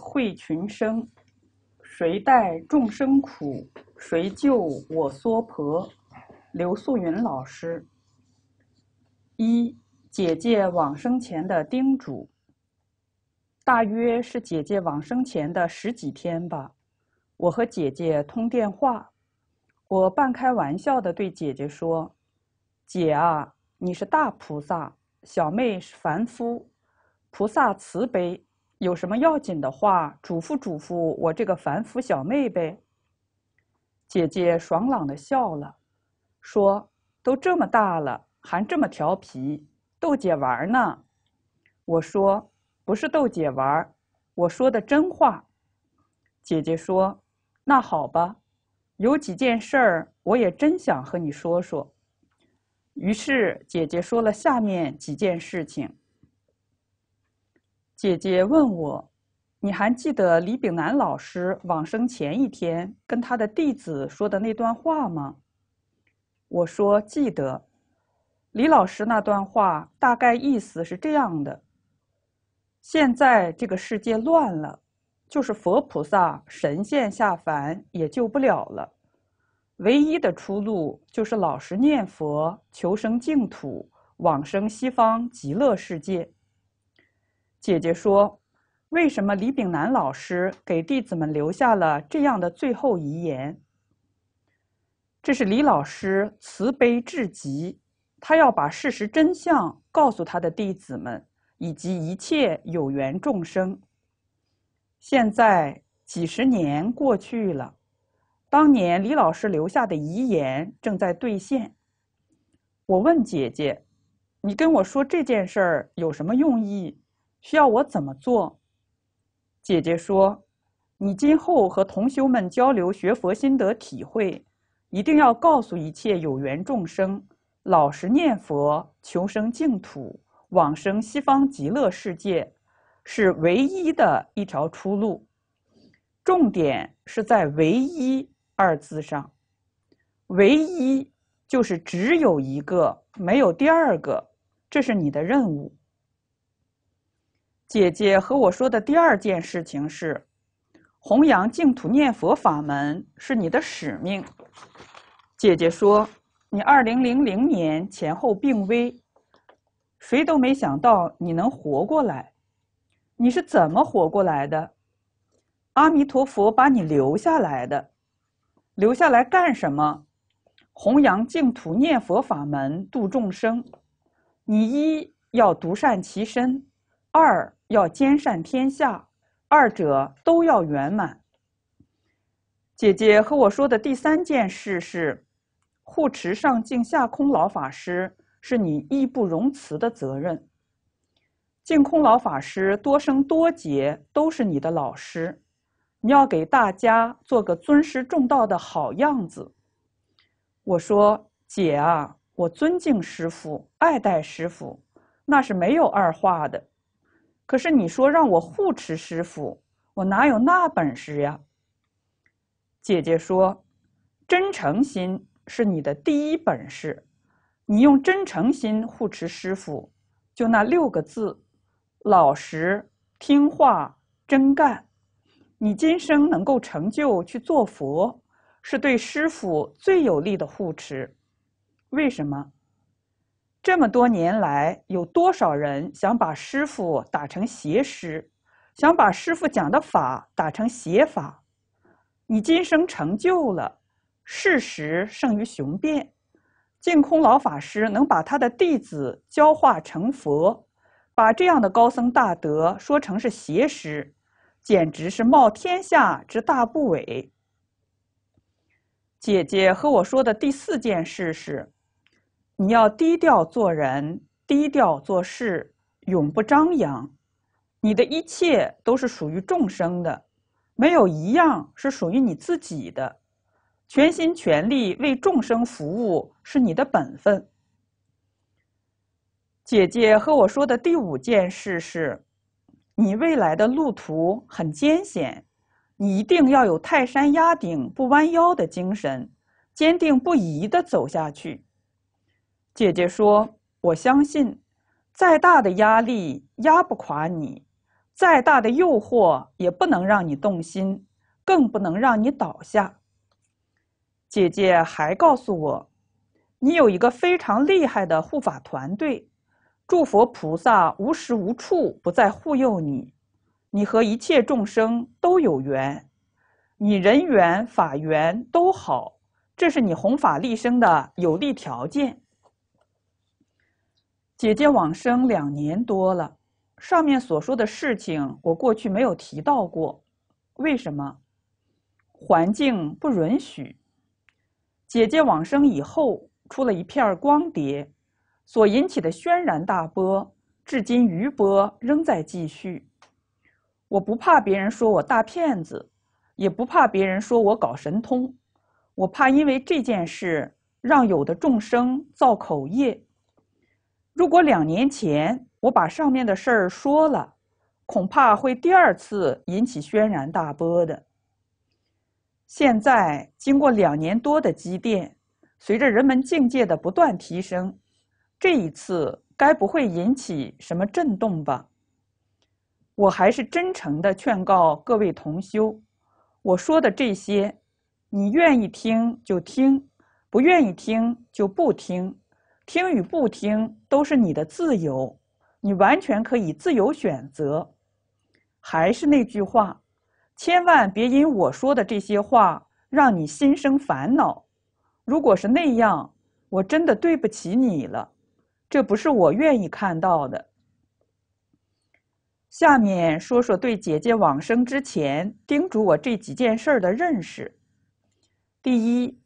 惠群生，谁待众生苦？谁救我娑婆？刘素云老师，一姐姐往生前的叮嘱，大约是姐姐往生前的十几天吧。我和姐姐通电话，我半开玩笑的对姐姐说：“姐啊，你是大菩萨，小妹是凡夫，菩萨慈悲。”有什么要紧的话，嘱咐嘱咐我这个凡夫小妹呗。姐姐爽朗的笑了，说：“都这么大了，还这么调皮，逗姐玩呢。”我说：“不是逗姐玩，我说的真话。”姐姐说：“那好吧，有几件事儿，我也真想和你说说。”于是姐姐说了下面几件事情。姐姐问我：“你还记得李炳南老师往生前一天跟他的弟子说的那段话吗？”我说：“记得。”李老师那段话大概意思是这样的：现在这个世界乱了，就是佛菩萨、神仙下凡也救不了了，唯一的出路就是老实念佛，求生净土，往生西方极乐世界。姐姐说：“为什么李炳南老师给弟子们留下了这样的最后遗言？这是李老师慈悲至极，他要把事实真相告诉他的弟子们以及一切有缘众生。现在几十年过去了，当年李老师留下的遗言正在兑现。我问姐姐：你跟我说这件事儿有什么用意？”需要我怎么做？姐姐说：“你今后和同修们交流学佛心得体会，一定要告诉一切有缘众生，老实念佛，求生净土，往生西方极乐世界，是唯一的一条出路。重点是在‘唯一’二字上，‘唯一’就是只有一个，没有第二个。这是你的任务。”姐姐和我说的第二件事情是，弘扬净土念佛法门是你的使命。姐姐说，你二零零零年前后病危，谁都没想到你能活过来，你是怎么活过来的？阿弥陀佛把你留下来的，留下来干什么？弘扬净土念佛法门，度众生。你一要独善其身，二。要兼善天下，二者都要圆满。姐姐和我说的第三件事是，护持上净下空老法师是你义不容辞的责任。净空老法师多生多劫都是你的老师，你要给大家做个尊师重道的好样子。我说：“姐啊，我尊敬师傅，爱戴师傅，那是没有二话的。”可是你说让我护持师傅，我哪有那本事呀？姐姐说，真诚心是你的第一本事。你用真诚心护持师傅，就那六个字：老实、听话、真干。你今生能够成就去做佛，是对师傅最有力的护持。为什么？这么多年来，有多少人想把师傅打成邪师，想把师傅讲的法打成邪法？你今生成就了，事实胜于雄辩。净空老法师能把他的弟子教化成佛，把这样的高僧大德说成是邪师，简直是冒天下之大不韪。姐姐和我说的第四件事是。你要低调做人，低调做事，永不张扬。你的一切都是属于众生的，没有一样是属于你自己的。全心全力为众生服务是你的本分。姐姐和我说的第五件事是：你未来的路途很艰险，你一定要有泰山压顶不弯腰的精神，坚定不移的走下去。姐姐说：“我相信，再大的压力压不垮你，再大的诱惑也不能让你动心，更不能让你倒下。”姐姐还告诉我：“你有一个非常厉害的护法团队，诸佛菩萨无时无处不在护佑你。你和一切众生都有缘，你人缘、法缘都好，这是你弘法立生的有利条件。”姐姐往生两年多了，上面所说的事情我过去没有提到过，为什么？环境不允许。姐姐往生以后出了一片光碟，所引起的轩然大波，至今余波仍在继续。我不怕别人说我大骗子，也不怕别人说我搞神通，我怕因为这件事让有的众生造口业。如果两年前我把上面的事儿说了，恐怕会第二次引起轩然大波的。现在经过两年多的积淀，随着人们境界的不断提升，这一次该不会引起什么震动吧？我还是真诚的劝告各位同修，我说的这些，你愿意听就听，不愿意听就不听。听与不听都是你的自由，你完全可以自由选择。还是那句话，千万别因我说的这些话让你心生烦恼。如果是那样，我真的对不起你了，这不是我愿意看到的。下面说说对姐姐往生之前叮嘱我这几件事儿的认识。第一。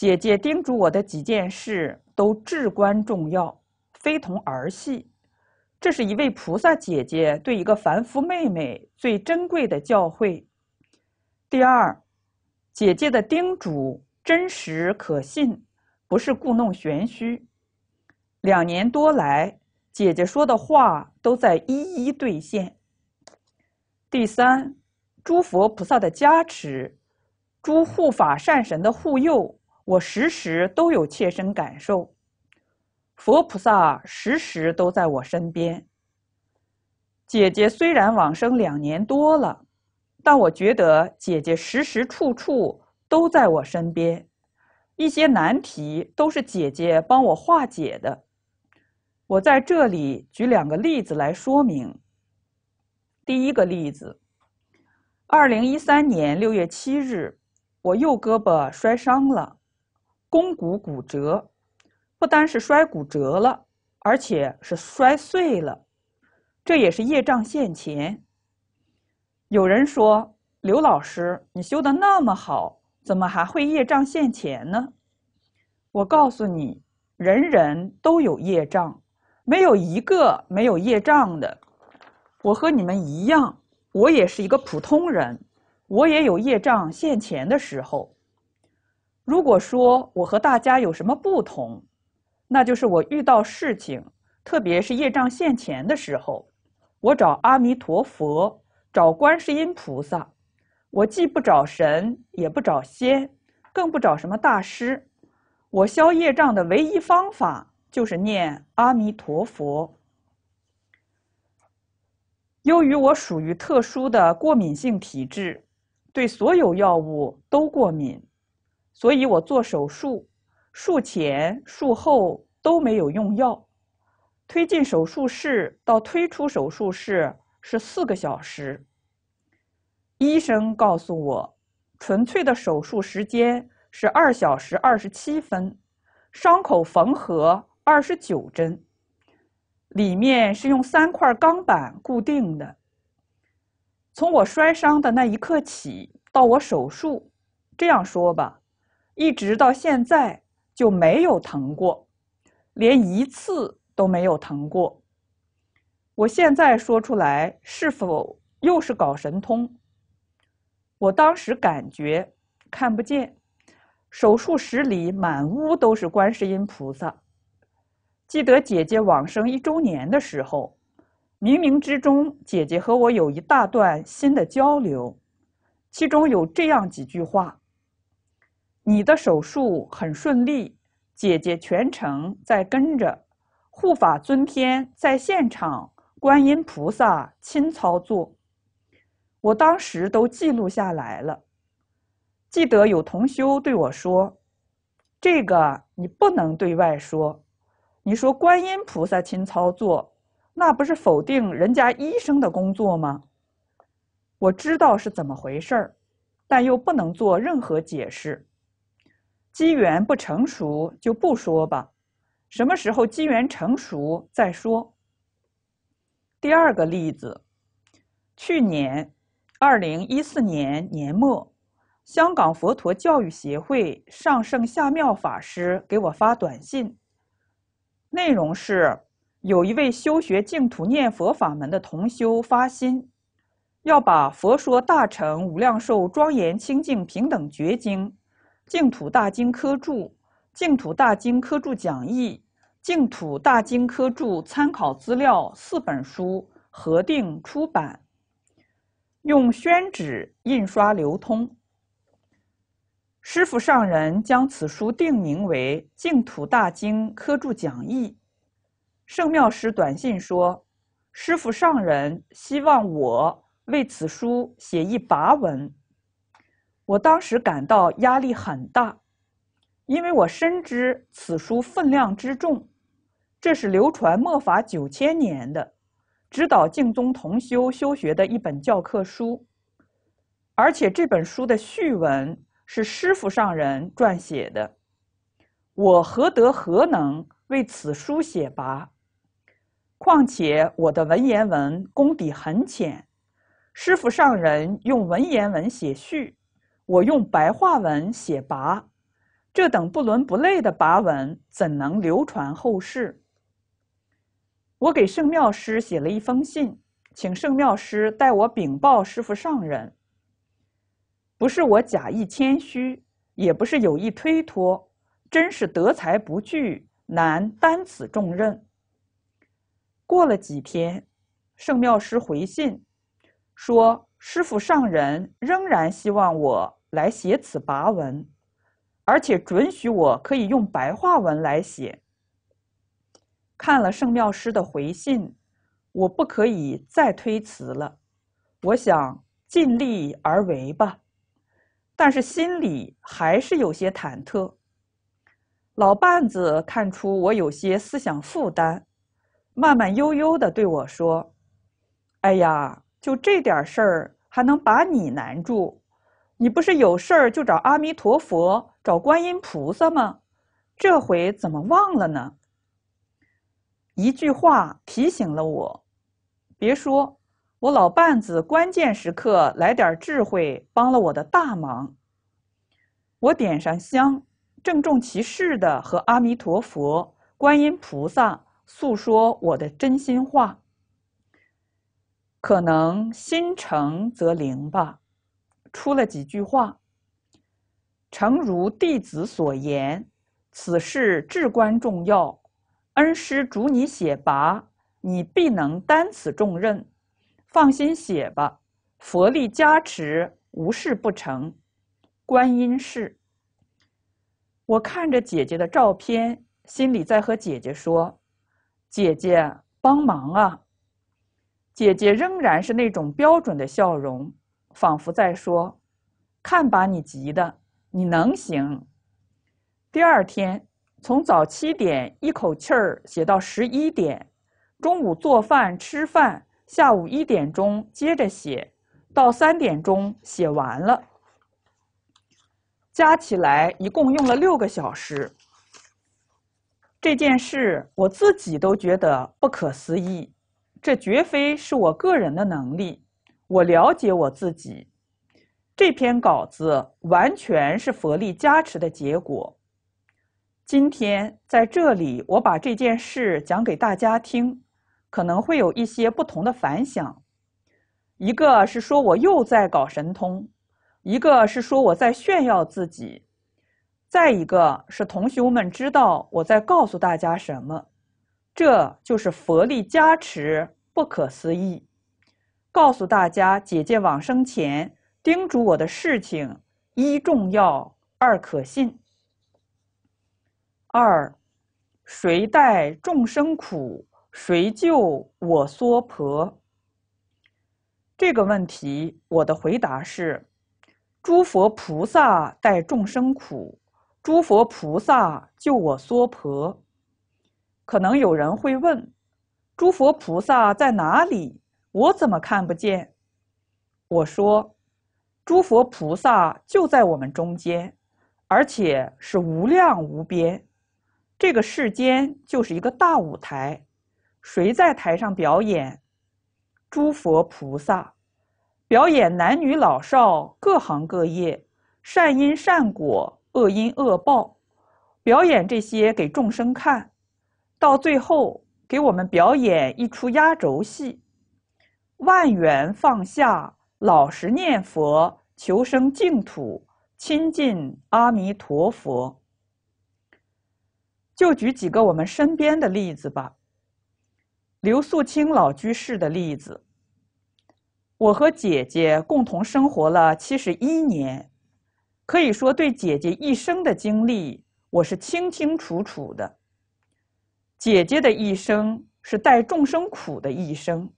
姐姐叮嘱我的几件事都至关重要，非同儿戏。这是一位菩萨姐姐对一个凡夫妹妹最珍贵的教诲。第二，姐姐的叮嘱真实可信，不是故弄玄虚。两年多来，姐姐说的话都在一一兑现。第三，诸佛菩萨的加持，诸护法善神的护佑。我时时都有切身感受，佛菩萨时时都在我身边。姐姐虽然往生两年多了，但我觉得姐姐时时处处都在我身边，一些难题都是姐姐帮我化解的。我在这里举两个例子来说明。第一个例子，二零一三年六月七日，我右胳膊摔伤了。肱骨骨折，不单是摔骨折了，而且是摔碎了。这也是业障现前。有人说：“刘老师，你修的那么好，怎么还会业障现前呢？”我告诉你，人人都有业障，没有一个没有业障的。我和你们一样，我也是一个普通人，我也有业障现前的时候。如果说我和大家有什么不同，那就是我遇到事情，特别是业障现前的时候，我找阿弥陀佛，找观世音菩萨。我既不找神，也不找仙，更不找什么大师。我消业障的唯一方法就是念阿弥陀佛。由于我属于特殊的过敏性体质，对所有药物都过敏。所以我做手术，术前术后都没有用药。推进手术室到推出手术室是四个小时。医生告诉我，纯粹的手术时间是二小时二十七分，伤口缝合二十九针，里面是用三块钢板固定的。从我摔伤的那一刻起到我手术，这样说吧。一直到现在就没有疼过，连一次都没有疼过。我现在说出来，是否又是搞神通？我当时感觉看不见，手术室里满屋都是观世音菩萨。记得姐姐往生一周年的时候，冥冥之中，姐姐和我有一大段新的交流，其中有这样几句话。你的手术很顺利，姐姐全程在跟着，护法尊天在现场，观音菩萨亲操作，我当时都记录下来了。记得有同修对我说：“这个你不能对外说，你说观音菩萨亲操作，那不是否定人家医生的工作吗？”我知道是怎么回事儿，但又不能做任何解释。机缘不成熟就不说吧，什么时候机缘成熟再说。第二个例子，去年二零一四年年末，香港佛陀教育协会上圣下妙法师给我发短信，内容是有一位修学净土念佛法门的同修发心，要把《佛说大乘无量寿庄严清净平等觉经》。《净土大经科注》《净土大经科注讲义》《净土大经科注参考资料》四本书核定出版，用宣纸印刷流通。师傅上人将此书定名为《净土大经科注讲义》。圣妙师短信说：“师傅上人希望我为此书写一跋文。”我当时感到压力很大，因为我深知此书分量之重，这是流传末法九千年的，指导敬宗同修修学的一本教科书。而且这本书的序文是师傅上人撰写的，我何德何能为此书写跋？况且我的文言文功底很浅，师傅上人用文言文写序。我用白话文写跋，这等不伦不类的跋文怎能流传后世？我给圣庙师写了一封信，请圣庙师代我禀报师傅上人。不是我假意谦虚，也不是有意推脱，真是德才不具，难担此重任。过了几天，圣庙师回信说，师傅上人仍然希望我。来写此跋文，而且准许我可以用白话文来写。看了圣妙师的回信，我不可以再推辞了。我想尽力而为吧，但是心里还是有些忐忑。老伴子看出我有些思想负担，慢慢悠悠的对我说：“哎呀，就这点事儿，还能把你难住？”你不是有事儿就找阿弥陀佛、找观音菩萨吗？这回怎么忘了呢？一句话提醒了我，别说，我老伴子关键时刻来点智慧，帮了我的大忙。我点上香，郑重其事的和阿弥陀佛、观音菩萨诉说我的真心话。可能心诚则灵吧。出了几句话，诚如弟子所言，此事至关重要。恩师主你写拔，你必能担此重任。放心写吧，佛力加持，无事不成。观音是。我看着姐姐的照片，心里在和姐姐说：“姐姐帮忙啊！”姐姐仍然是那种标准的笑容。仿佛在说：“看，把你急的！你能行。”第二天从早七点一口气儿写到十一点，中午做饭吃饭，下午一点钟接着写，到三点钟写完了，加起来一共用了六个小时。这件事我自己都觉得不可思议，这绝非是我个人的能力。我了解我自己，这篇稿子完全是佛力加持的结果。今天在这里，我把这件事讲给大家听，可能会有一些不同的反响。一个是说我又在搞神通，一个是说我在炫耀自己，再一个是同学们知道我在告诉大家什么，这就是佛力加持，不可思议。告诉大家，姐姐往生前叮嘱我的事情，一重要，二可信。二，谁待众生苦，谁救我娑婆？这个问题，我的回答是：诸佛菩萨待众生苦，诸佛菩萨救我娑婆。可能有人会问：诸佛菩萨在哪里？我怎么看不见？我说，诸佛菩萨就在我们中间，而且是无量无边。这个世间就是一个大舞台，谁在台上表演？诸佛菩萨表演男女老少各行各业，善因善果，恶因恶报，表演这些给众生看，到最后给我们表演一出压轴戏。万缘放下，老实念佛，求生净土，亲近阿弥陀佛。就举几个我们身边的例子吧。刘素清老居士的例子，我和姐姐共同生活了七十一年，可以说对姐姐一生的经历，我是清清楚楚的。姐姐的一生是带众生苦的一生。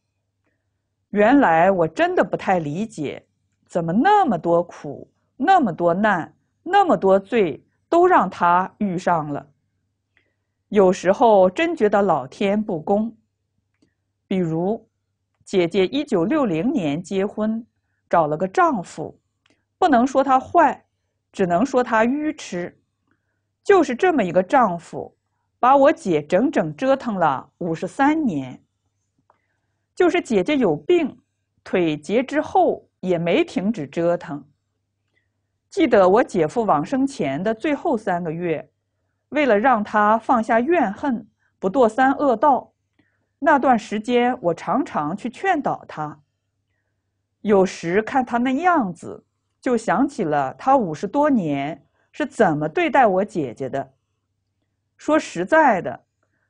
原来我真的不太理解，怎么那么多苦、那么多难、那么多罪，都让他遇上了。有时候真觉得老天不公。比如，姐姐一九六零年结婚，找了个丈夫，不能说他坏，只能说他愚痴。就是这么一个丈夫，把我姐整整折腾了五十三年。就是姐姐有病，腿截肢后也没停止折腾。记得我姐夫往生前的最后三个月，为了让他放下怨恨，不堕三恶道，那段时间我常常去劝导他。有时看他那样子，就想起了他五十多年是怎么对待我姐姐的。说实在的。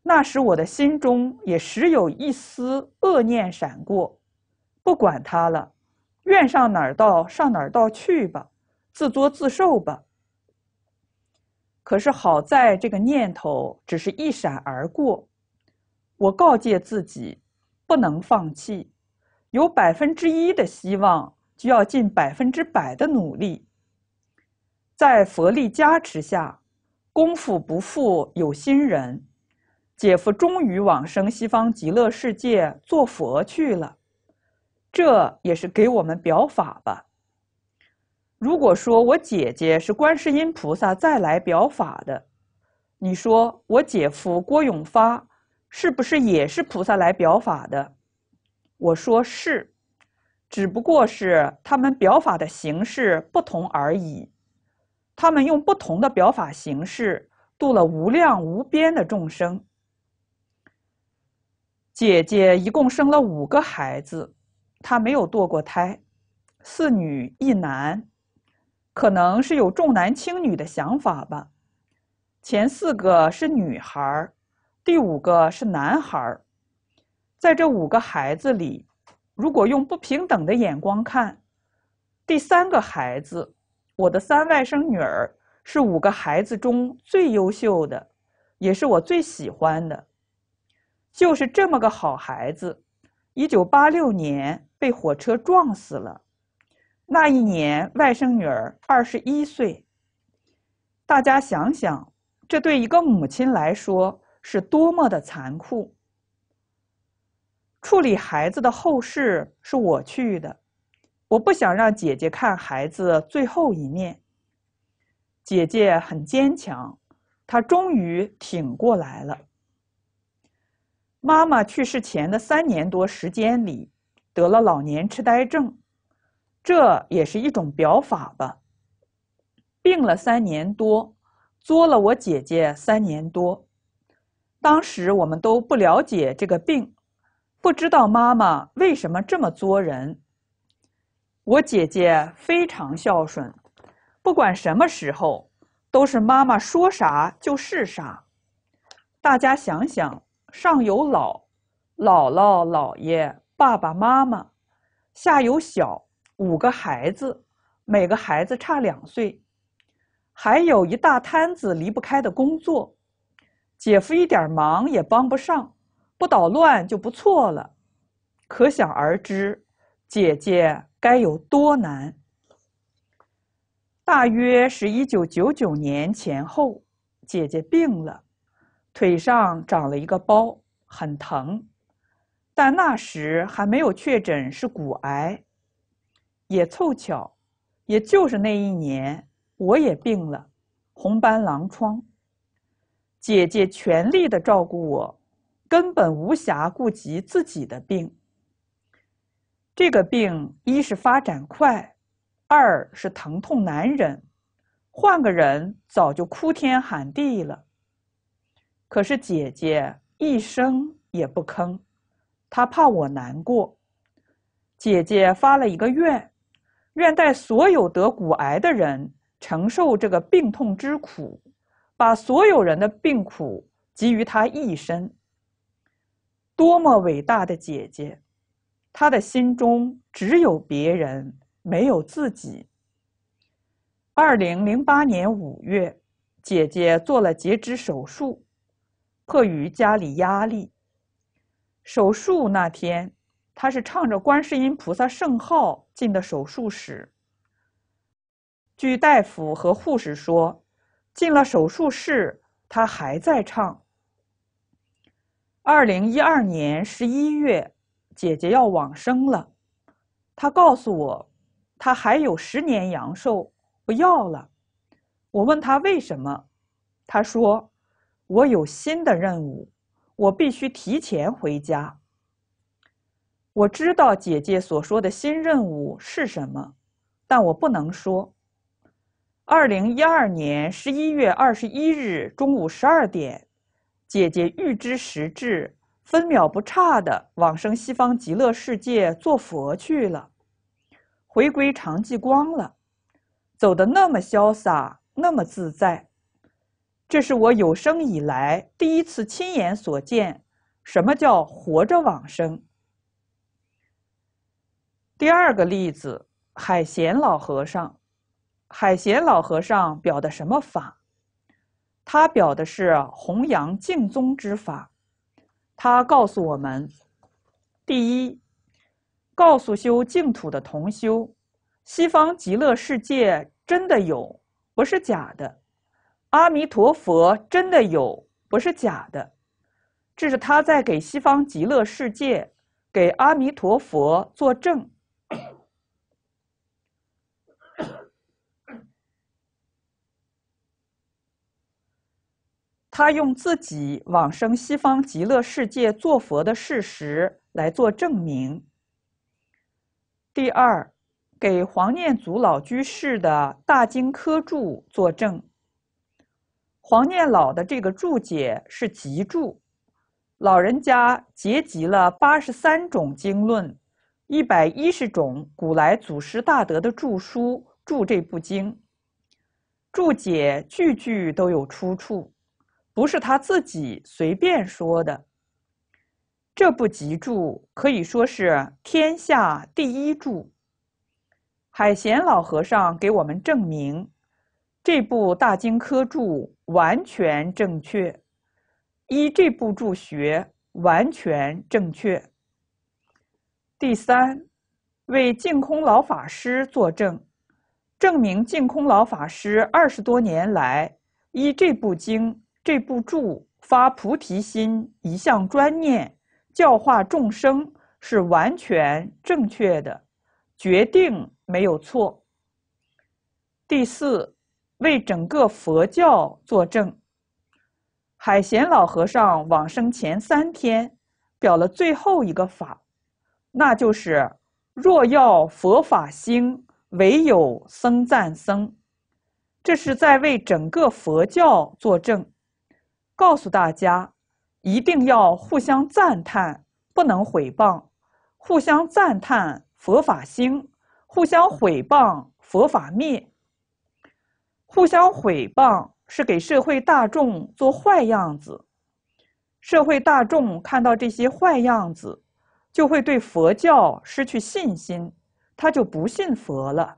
那时我的心中也时有一丝恶念闪过，不管他了，愿上哪儿到上哪儿到去吧，自作自受吧。可是好在这个念头只是一闪而过，我告诫自己不能放弃，有百分之一的希望就要尽百分之百的努力。在佛力加持下，功夫不负有心人。姐夫终于往生西方极乐世界做佛去了，这也是给我们表法吧。如果说我姐姐是观世音菩萨再来表法的，你说我姐夫郭永发是不是也是菩萨来表法的？我说是，只不过是他们表法的形式不同而已。他们用不同的表法形式度了无量无边的众生。姐姐一共生了五个孩子，她没有堕过胎，四女一男，可能是有重男轻女的想法吧。前四个是女孩第五个是男孩在这五个孩子里，如果用不平等的眼光看，第三个孩子，我的三外甥女儿，是五个孩子中最优秀的，也是我最喜欢的。就是这么个好孩子，一九八六年被火车撞死了。那一年，外甥女儿二十一岁。大家想想，这对一个母亲来说是多么的残酷！处理孩子的后事是我去的，我不想让姐姐看孩子最后一面。姐姐很坚强，她终于挺过来了。妈妈去世前的三年多时间里，得了老年痴呆症，这也是一种表法吧。病了三年多，作了我姐姐三年多。当时我们都不了解这个病，不知道妈妈为什么这么作人。我姐姐非常孝顺，不管什么时候，都是妈妈说啥就是啥。大家想想。上有老，姥姥、姥爷、爸爸妈妈；下有小五个孩子，每个孩子差两岁，还有一大摊子离不开的工作。姐夫一点忙也帮不上，不捣乱就不错了。可想而知，姐姐该有多难。大约是一九九九年前后，姐姐病了。腿上长了一个包，很疼，但那时还没有确诊是骨癌。也凑巧，也就是那一年，我也病了，红斑狼疮。姐姐全力的照顾我，根本无暇顾及自己的病。这个病，一是发展快，二是疼痛难忍，换个人早就哭天喊地了。可是姐姐一声也不吭，她怕我难过。姐姐发了一个愿，愿带所有得骨癌的人承受这个病痛之苦，把所有人的病苦给予她一身。多么伟大的姐姐！她的心中只有别人，没有自己。二零零八年五月，姐姐做了截肢手术。迫于家里压力，手术那天，他是唱着观世音菩萨圣号进的手术室。据大夫和护士说，进了手术室他还在唱。二零一二年十一月，姐姐要往生了，她告诉我，他还有十年阳寿不要了。我问他为什么，他说。我有新的任务，我必须提前回家。我知道姐姐所说的“新任务”是什么，但我不能说。二零一二年十一月二十一日中午十二点，姐姐预知时至，分秒不差的往生西方极乐世界做佛去了，回归常寂光了，走的那么潇洒，那么自在。这是我有生以来第一次亲眼所见，什么叫活着往生？第二个例子，海贤老和尚，海贤老和尚表的什么法？他表的是弘扬净宗之法。他告诉我们：第一，告诉修净土的同修，西方极乐世界真的有，不是假的。阿弥陀佛真的有，不是假的。这是他在给西方极乐世界、给阿弥陀佛作证。他用自己往生西方极乐世界做佛的事实来做证明。第二，给黄念祖老居士的《大经科注》作证。黄念老的这个注解是集注，老人家结集了八十三种经论，一百一十种古来祖师大德的著书注这部经，注解句句都有出处，不是他自己随便说的。这部集注可以说是天下第一注。海贤老和尚给我们证明，这部大经科注。完全正确，依这部著学完全正确。第三，为净空老法师作证，证明净空老法师二十多年来依这部经这部注发菩提心一项专念教化众生是完全正确的，决定没有错。第四。为整个佛教作证。海贤老和尚往生前三天，表了最后一个法，那就是：若要佛法兴，唯有僧赞僧。这是在为整个佛教作证，告诉大家一定要互相赞叹，不能毁谤；互相赞叹佛法兴，互相毁谤佛法灭。互相毁谤是给社会大众做坏样子，社会大众看到这些坏样子，就会对佛教失去信心，他就不信佛了，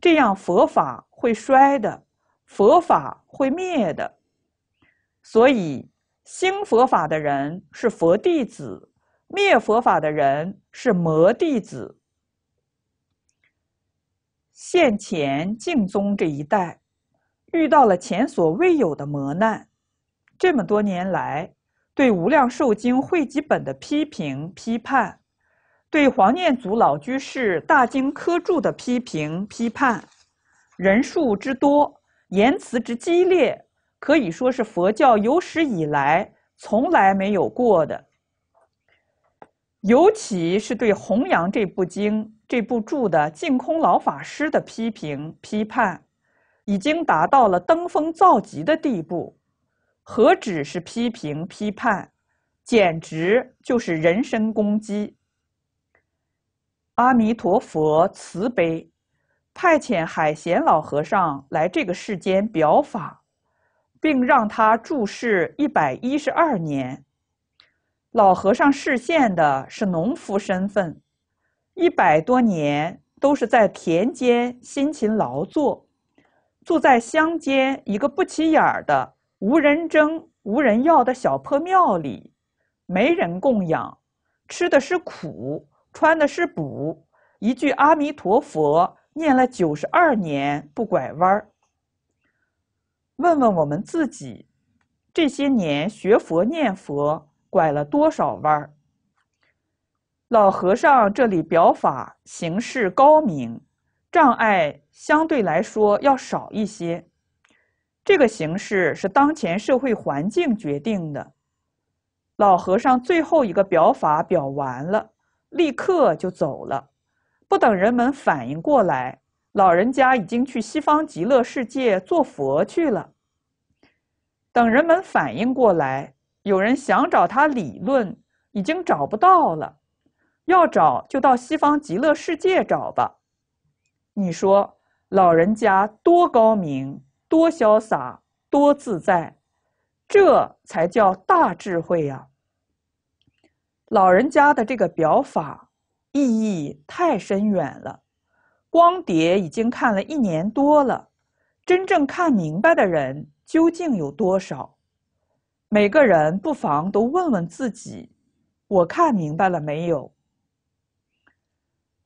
这样佛法会衰的，佛法会灭的。所以兴佛法的人是佛弟子，灭佛法的人是魔弟子。现前净宗这一代。遇到了前所未有的磨难，这么多年来，对《无量寿经》汇集本的批评批判，对黄念祖老居士大经科注的批评批判，人数之多，言辞之激烈，可以说是佛教有史以来从来没有过的。尤其是对弘扬这部经这部著的净空老法师的批评批判。已经达到了登峰造极的地步，何止是批评批判，简直就是人身攻击。阿弥陀佛慈悲，派遣海贤老和尚来这个世间表法，并让他住世一百一十二年。老和尚视现的是农夫身份，一百多年都是在田间辛勤劳作。住在乡间一个不起眼儿的无人争无人要的小破庙里，没人供养，吃的是苦，穿的是补，一句阿弥陀佛念了九十二年不拐弯儿。问问我们自己，这些年学佛念佛拐了多少弯儿？老和尚这里表法形式高明。障碍相对来说要少一些。这个形式是当前社会环境决定的。老和尚最后一个表法表完了，立刻就走了，不等人们反应过来，老人家已经去西方极乐世界做佛去了。等人们反应过来，有人想找他理论，已经找不到了，要找就到西方极乐世界找吧。你说老人家多高明，多潇洒，多自在，这才叫大智慧呀！老人家的这个表法意义太深远了。光碟已经看了一年多了，真正看明白的人究竟有多少？每个人不妨都问问自己：我看明白了没有？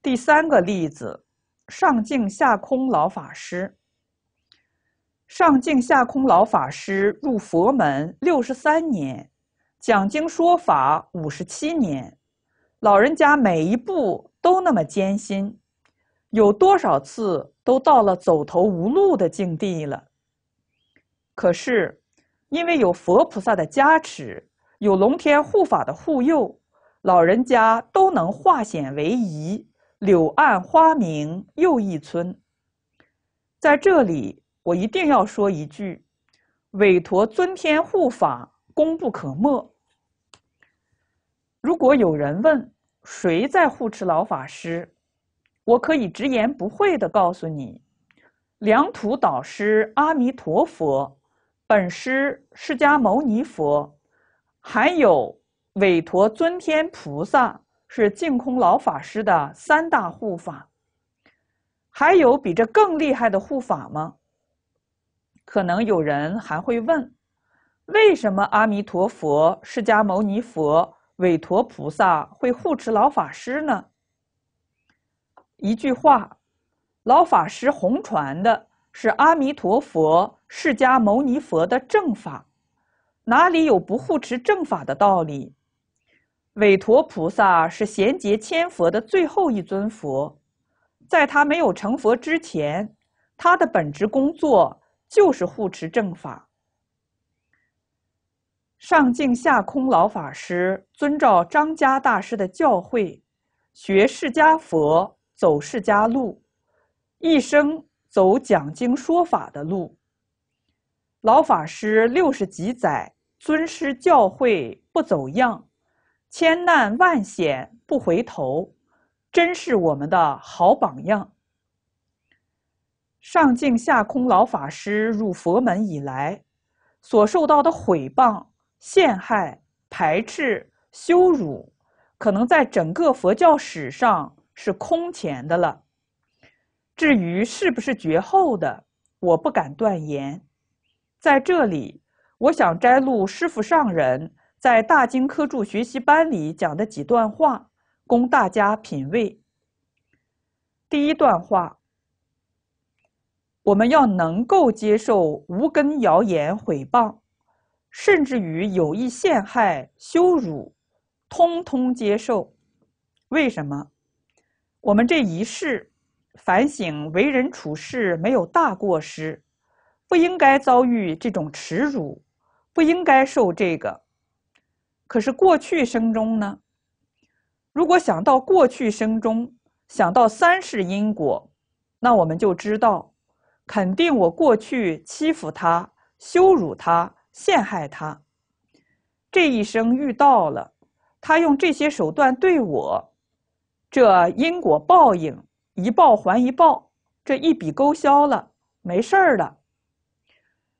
第三个例子。上净下空老法师，上净下空老法师入佛门六十三年，讲经说法五十七年，老人家每一步都那么艰辛，有多少次都到了走投无路的境地了。可是，因为有佛菩萨的加持，有龙天护法的护佑，老人家都能化险为夷。柳暗花明又一村，在这里我一定要说一句：韦陀尊天护法功不可没。如果有人问谁在护持老法师，我可以直言不讳的告诉你：良土导师阿弥陀佛，本师释迦牟尼佛，还有韦陀尊天菩萨。是净空老法师的三大护法，还有比这更厉害的护法吗？可能有人还会问：为什么阿弥陀佛、释迦牟尼佛、韦陀菩萨会护持老法师呢？一句话，老法师红传的是阿弥陀佛、释迦牟尼佛的正法，哪里有不护持正法的道理？韦陀菩萨是衔接千佛的最后一尊佛，在他没有成佛之前，他的本职工作就是护持正法。上净下空老法师遵照张家大师的教诲，学释迦佛，走释迦路，一生走讲经说法的路。老法师六十几载，尊师教诲不走样。千难万险不回头，真是我们的好榜样。上境下空老法师入佛门以来，所受到的毁谤、陷害、排斥、羞辱，可能在整个佛教史上是空前的了。至于是不是绝后的，我不敢断言。在这里，我想摘录师父上人。在大经科注学习班里讲的几段话，供大家品味。第一段话，我们要能够接受无根谣言毁谤，甚至于有意陷害、羞辱，通通接受。为什么？我们这一世反省为人处事没有大过失，不应该遭遇这种耻辱，不应该受这个。可是过去生中呢？如果想到过去生中，想到三世因果，那我们就知道，肯定我过去欺负他、羞辱他、陷害他，这一生遇到了，他用这些手段对我，这因果报应，一报还一报，这一笔勾销了，没事儿了。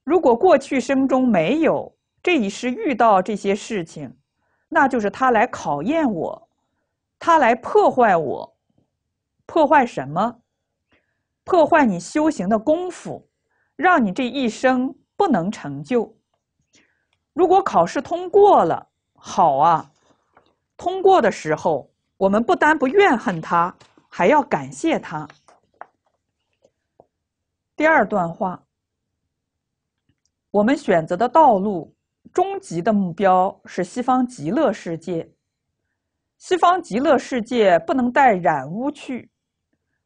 如果过去生中没有。这一世遇到这些事情，那就是他来考验我，他来破坏我，破坏什么？破坏你修行的功夫，让你这一生不能成就。如果考试通过了，好啊！通过的时候，我们不单不怨恨他，还要感谢他。第二段话，我们选择的道路。终极的目标是西方极乐世界。西方极乐世界不能带染污去，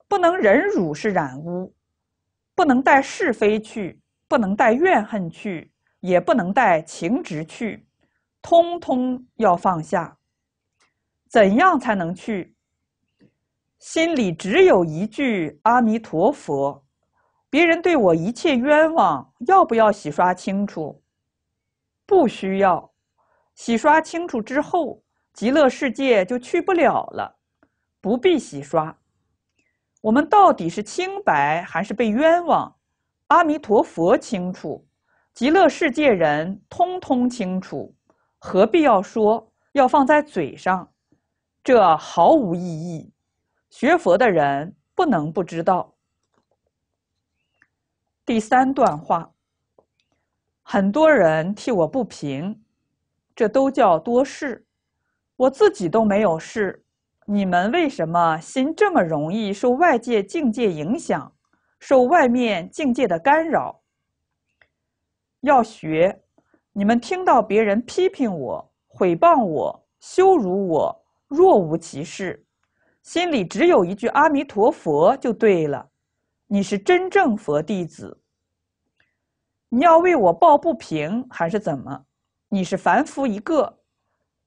不能忍辱是染污，不能带是非去，不能带怨恨去，也不能带情执去，通通要放下。怎样才能去？心里只有一句阿弥陀佛。别人对我一切冤枉，要不要洗刷清楚？不需要洗刷清楚之后，极乐世界就去不了了。不必洗刷。我们到底是清白还是被冤枉？阿弥陀佛清楚，极乐世界人通通清楚，何必要说要放在嘴上？这毫无意义。学佛的人不能不知道。第三段话。很多人替我不平，这都叫多事。我自己都没有事，你们为什么心这么容易受外界境界影响，受外面境界的干扰？要学，你们听到别人批评我、毁谤我、羞辱我，若无其事，心里只有一句阿弥陀佛就对了。你是真正佛弟子。你要为我抱不平还是怎么？你是凡夫一个，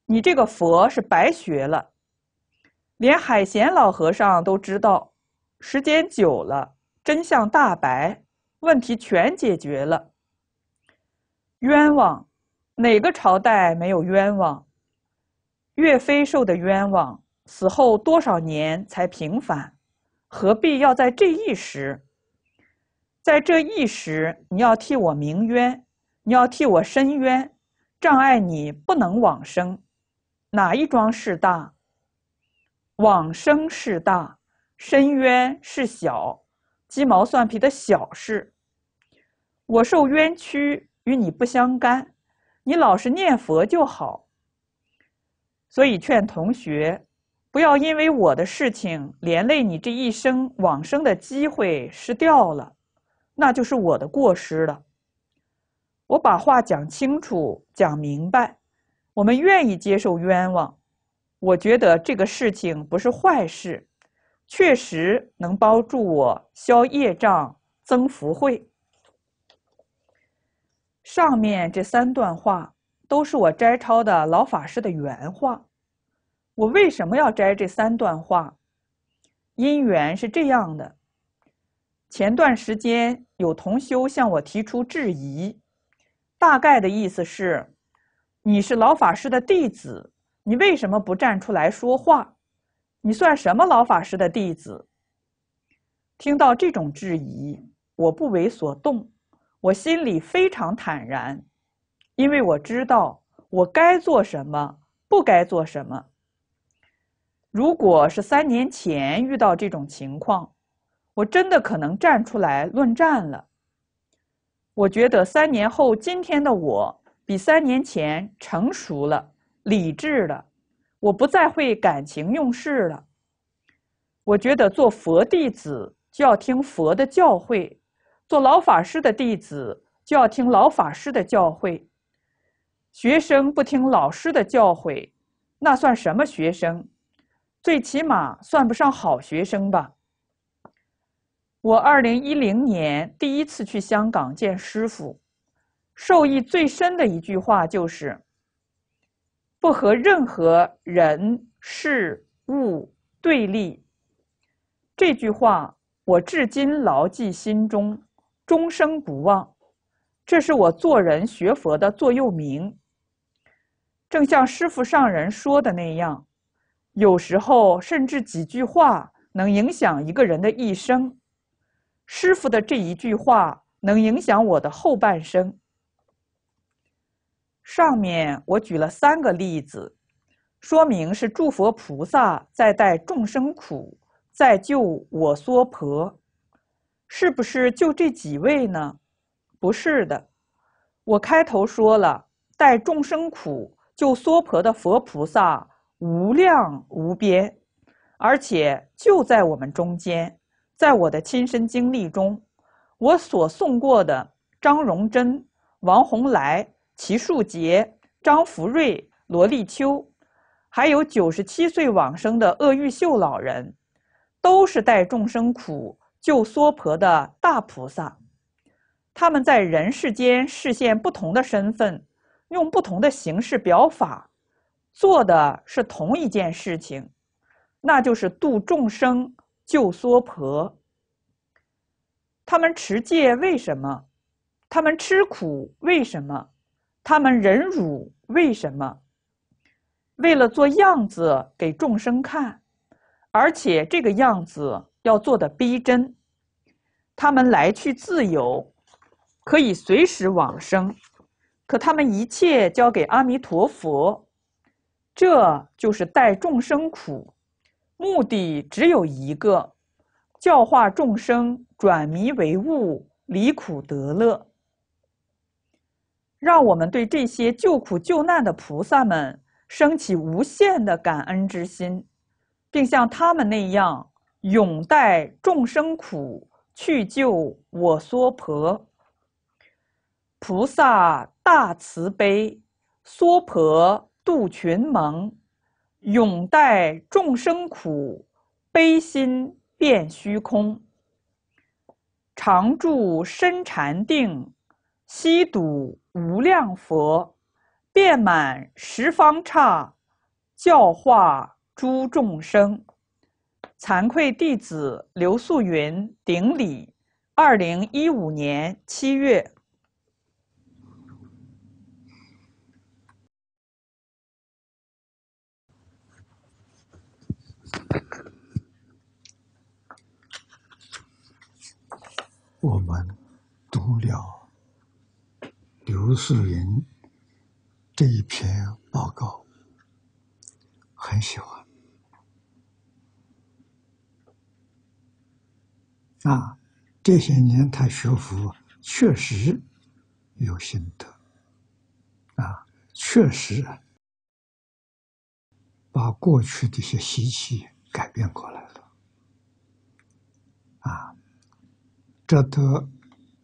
你这个佛是白学了。连海贤老和尚都知道，时间久了真相大白，问题全解决了。冤枉，哪个朝代没有冤枉？岳飞受的冤枉，死后多少年才平反，何必要在这一时？在这一时，你要替我鸣冤，你要替我申冤，障碍你不能往生，哪一桩事大？往生事大，申冤事小，鸡毛蒜皮的小事。我受冤屈与你不相干，你老是念佛就好。所以劝同学，不要因为我的事情连累你这一生往生的机会失掉了。那就是我的过失了。我把话讲清楚、讲明白，我们愿意接受冤枉。我觉得这个事情不是坏事，确实能帮助我消业障、增福慧。上面这三段话都是我摘抄的老法师的原话。我为什么要摘这三段话？因缘是这样的，前段时间。有同修向我提出质疑，大概的意思是：你是老法师的弟子，你为什么不站出来说话？你算什么老法师的弟子？听到这种质疑，我不为所动，我心里非常坦然，因为我知道我该做什么，不该做什么。如果是三年前遇到这种情况。我真的可能站出来论战了。我觉得三年后今天的我比三年前成熟了、理智了。我不再会感情用事了。我觉得做佛弟子就要听佛的教诲，做老法师的弟子就要听老法师的教诲。学生不听老师的教诲，那算什么学生？最起码算不上好学生吧。我二零一零年第一次去香港见师傅，受益最深的一句话就是“不和任何人事物对立”。这句话我至今牢记心中，终生不忘。这是我做人学佛的座右铭。正像师傅上人说的那样，有时候甚至几句话能影响一个人的一生。师傅的这一句话能影响我的后半生。上面我举了三个例子，说明是诸佛菩萨在带众生苦，在救我娑婆。是不是就这几位呢？不是的。我开头说了，带众生苦救娑婆的佛菩萨无量无边，而且就在我们中间。在我的亲身经历中，我所送过的张荣珍、王洪来、齐树杰、张福瑞、罗立秋，还有九十七岁往生的鄂玉秀老人，都是待众生苦救娑婆的大菩萨。他们在人世间视现不同的身份，用不同的形式表法，做的是同一件事情，那就是度众生。救娑婆。他们持戒为什么？他们吃苦为什么？他们忍辱为什么？为了做样子给众生看，而且这个样子要做的逼真。他们来去自由，可以随时往生，可他们一切交给阿弥陀佛，这就是待众生苦。目的只有一个：教化众生，转迷为悟，离苦得乐。让我们对这些救苦救难的菩萨们升起无限的感恩之心，并像他们那样，永带众生苦，去救我娑婆。菩萨大慈悲，娑婆度群蒙。永待众生苦，悲心遍虚空。常住深禅定，悉睹无量佛，遍满十方刹，教化诸众生。惭愧弟子刘素云顶礼，二零一五年七月。我们读了刘素云这一篇报告，很喜欢。啊，这些年他学佛确实有心得，啊，确实。把过去的一些习气改变过来了，啊，这得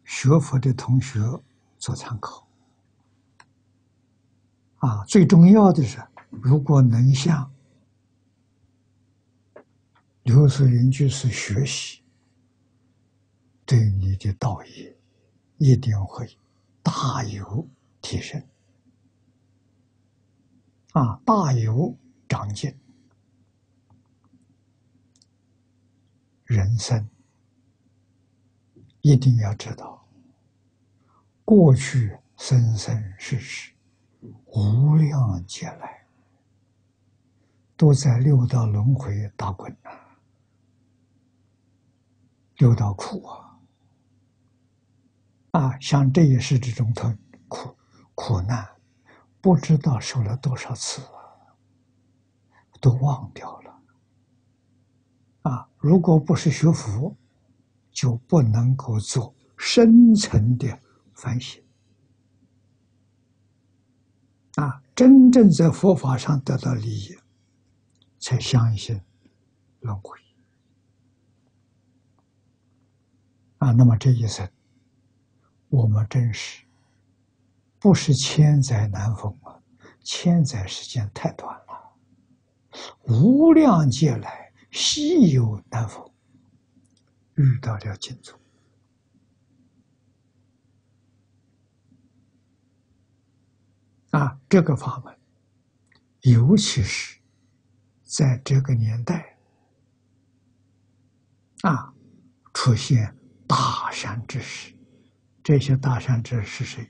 学佛的同学做参考。啊，最重要的是，如果能向刘世云居士学习，对你的道义一定会大有提升。啊，大有。长进，人生一定要知道，过去生生世世无量劫来，都在六道轮回打滚呐，六道苦啊！啊，像这也是这种痛苦苦难，不知道受了多少次啊！都忘掉了，啊！如果不是学佛，就不能够做深层的反省，啊！真正在佛法上得到利益，才相信轮回，啊！那么这意思，我们真是不是千载难逢啊？千载时间太短了。无量劫来，稀有难逢，遇到了净土啊！这个法门，尤其是在这个年代啊，出现大善知识，这些大善知识是谁？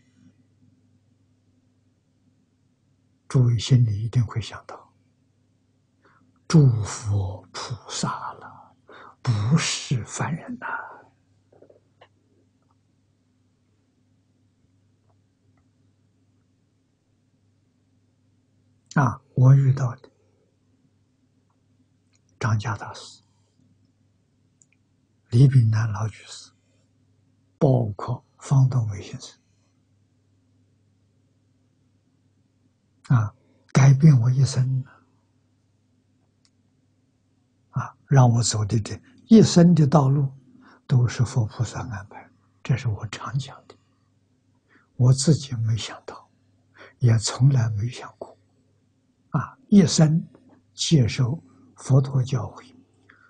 诸位心里一定会想到。诸佛菩萨了，不是凡人呐！啊，我遇到的张家大师、李炳南老居士，包括方东伟先生，啊，改变我一生。让我走的这一生的道路，都是佛菩萨安排，这是我常讲的。我自己没想到，也从来没想过。啊，一生接受佛陀教诲，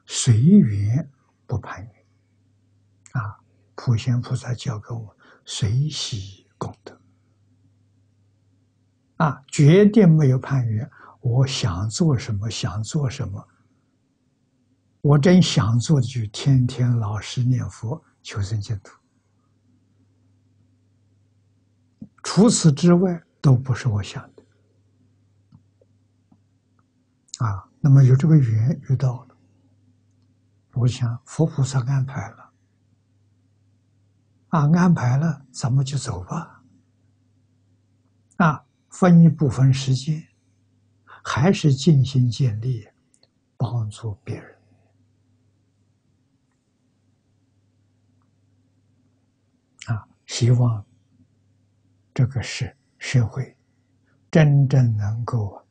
随缘不攀缘。啊，普贤菩萨教给我随喜功德。啊，绝对没有攀缘。我想做什么，想做什么。我真想做就天天老实念佛求生净土，除此之外都不是我想的。啊，那么有这个缘遇到了，我想佛菩萨安排了，啊，安排了，咱们就走吧。啊，分一部分时间，还是尽心尽力帮助别人。希望这个是社会真正能够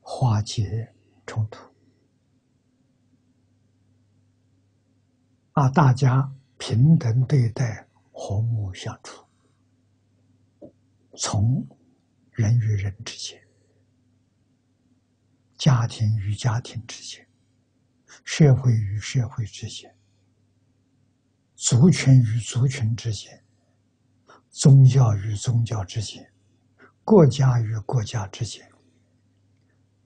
化解冲突，啊，大家平等对待，和睦相处。从人与人之间，家庭与家庭之间，社会与社会之间。族群与族群之间，宗教与宗教之间，国家与国家之间，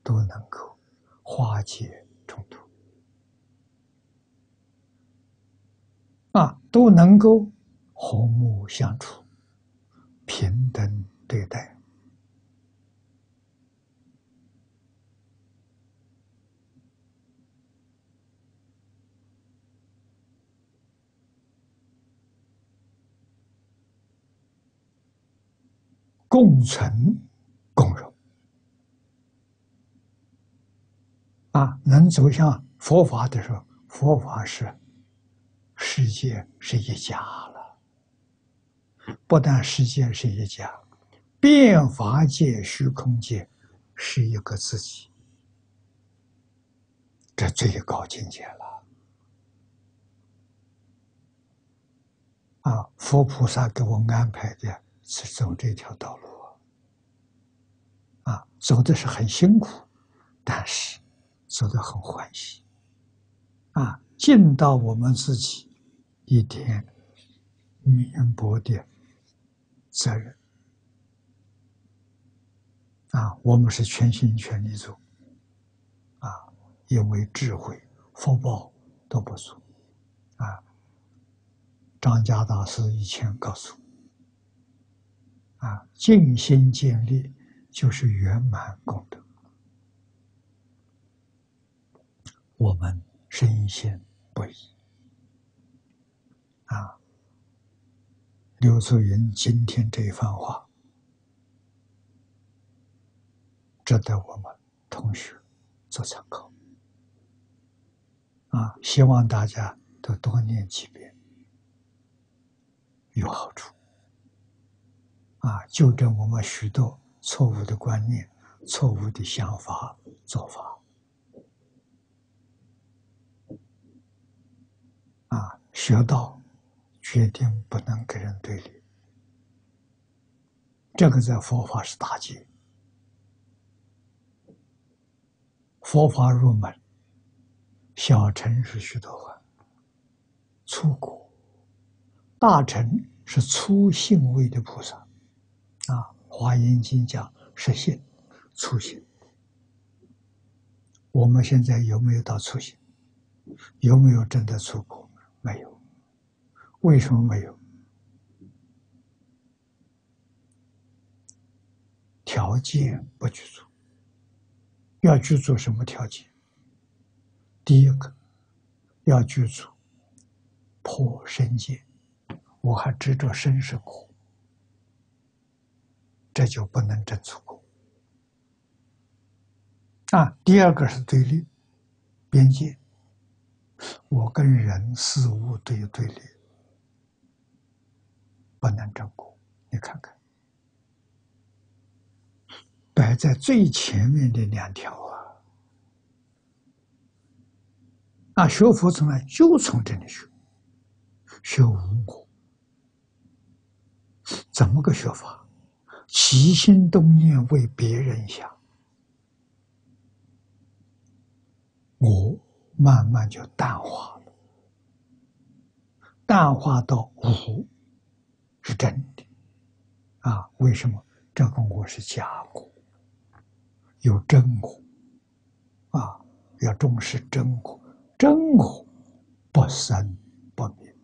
都能够化解冲突，啊，都能够和睦相处，平等对待。共存，共荣，啊，能走向佛法的时候，佛法是世界是一家了。不但世界是一家，变法界、虚空界是一个自己，这最高境界了。啊，佛菩萨给我安排的。是走这条道路，啊，走的是很辛苦，但是走的很欢喜，啊，尽到我们自己一天，语言的，责任，啊，我们是全心全力做，啊，因为智慧福报都不足，啊，张家大师以前告诉。我。啊，尽心尽力就是圆满功德，我们深信不疑。啊，刘素云今天这一番话，值得我们同学做参考。啊，希望大家都多念几遍，有好处。啊，纠正我们许多错误的观念、错误的想法、做法。啊，学道决定不能跟人对立，这个在佛法是大忌。佛法入门，小乘是许多坏；出国，大乘是粗性味的菩萨。啊，《华严经》讲实性、初心。我们现在有没有到初心？有没有真的出国？没有。为什么没有？条件不去做，要去做什么条件？第一个，要去做破身见，我还执着身是苦。这就不能证出空啊！第二个是对立、边界，我跟人、事物对对立，不能证空。你看看，摆在最前面的两条啊，那学佛从来就从这里学，学无我，怎么个学法？起心动念为别人想，我慢慢就淡化了，淡化到无是真的。啊，为什么这个我是假苦，有真苦？啊，要重视真苦，真苦不生不灭，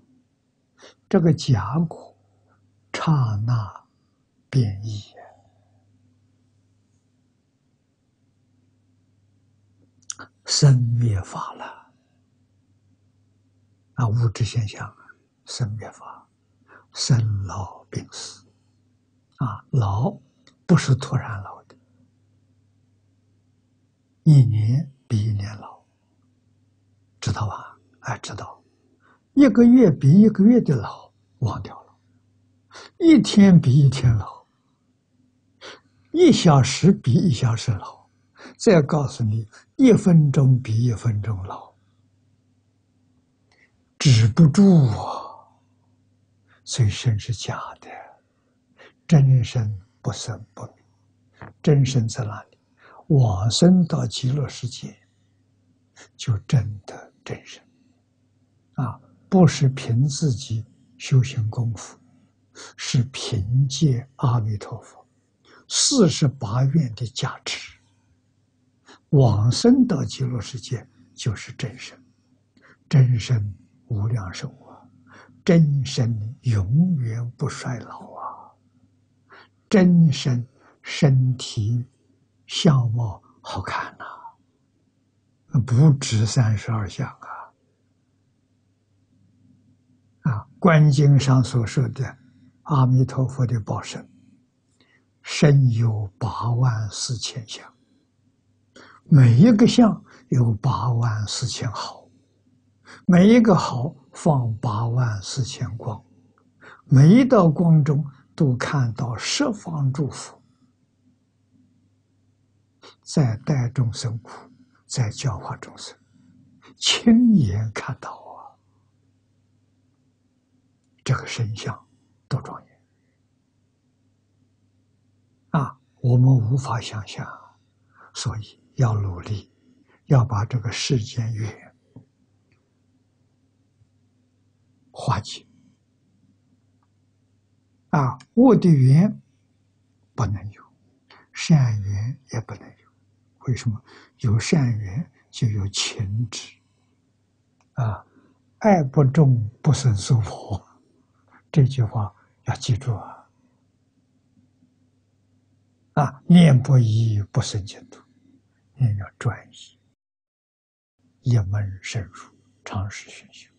这个假苦刹那。变异呀，生灭法了啊！物质现象生灭法，生老病死啊，老不是突然老的，一年比一年老，知道吧？哎，知道，一个月比一个月的老，忘掉了，一天比一天老。一小时比一小时老，再告诉你一分钟比一分钟老，止不住啊！所以身是假的，真身不生不灭，真身在哪里？往生到极乐世界，就真的真身啊！不是凭自己修行功夫，是凭借阿弥陀佛。四十八愿的加持，往生到极乐世界就是真身，真身无量寿啊，真身永远不衰老啊，真身身体相貌好看呐，不止三十二相啊，啊，《观经》上所说的阿弥陀佛的报身。身有八万四千相，每一个相有八万四千好，每一个好放八万四千光，每一道光中都看到十方诸佛，在带众生苦，在教化众生，亲眼看到啊，这个神像多庄严！啊，我们无法想象，所以要努力，要把这个世间缘化解。啊，恶的缘不能有，善缘也不能有。为什么有善缘就有情执？啊，爱不重不生娑婆。这句话要记住啊。啊，念不移不生净土。念要专一，一门深入，常识熏修。